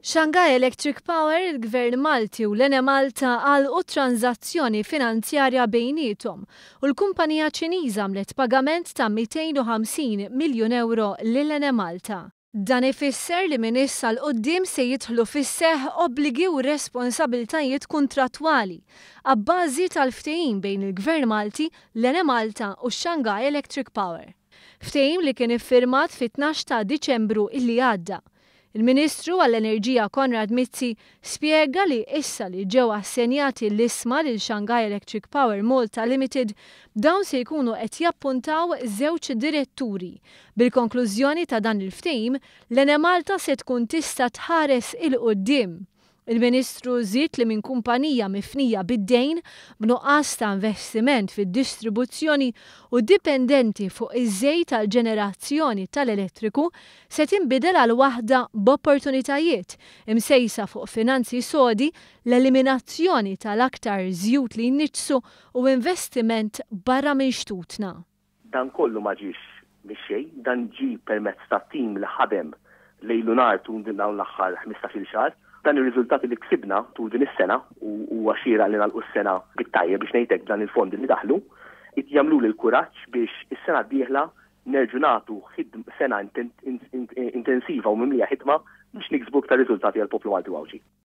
Shanghai Electric Power, il-Gvern Malti u l-Ene Malta għal u tranzazzjoni finanzjarja bejnietom u l-kumpanija ċiniża mlet pagament ta' 250 miljon euro l-Ene Malta. Dan ifisser li min issa l-qoddim se jidħlu fisseħ obbligi u responsabiltajiet kontratwali għabbażi tal-ftehim bejn il-Gvern Malti, l-Ene Malta u Shanghai Electric Power. Ftehim li kien iffirmat fit-12 ta' Diċembru illi għadda. Il-Ministru għall-Enerġija Konrad Mizzi spiega li issa li ġew assenjati l-isma lil Shanghai Electric Power Malta Limited dawn se jkunu qed jappuntaw żewġ diretturi. Bil-konklużjoni ta' dan il-ftejm, l enemalta se tkun tista tħares il-qoddim Il-Ministru żiet li minn kumpanija mifnija bid-dejn b'nuqqas ta' investiment fid-distribuzzjoni u dipendenti fuq iż żej tal-ġenerazzjoni tal-elettriku se tinbidel għal waħda b'opportunitajiet imsejsa fuq finanzi sodi l-eliminazzjoni tal-aktar żjut li jniċsu u investiment barra minn xtutna. Dan kollu ma ġiex dan ġi permezz ta' tim li ħadem lejlu nar tun din dawn l-axħar 15 xar dan ir-riżultati li ksibna tul din is-sena u għaxira li nalqu s-sena bit tajja biex ngħidlek dan il fondi li daħlu, jagħmlu l kuraġġ biex is-sena d-dieħla nerġu nagħtu sena intensiva u mimlija ħidma biex niksbu ta' riżultati għal poplu għal għawġi.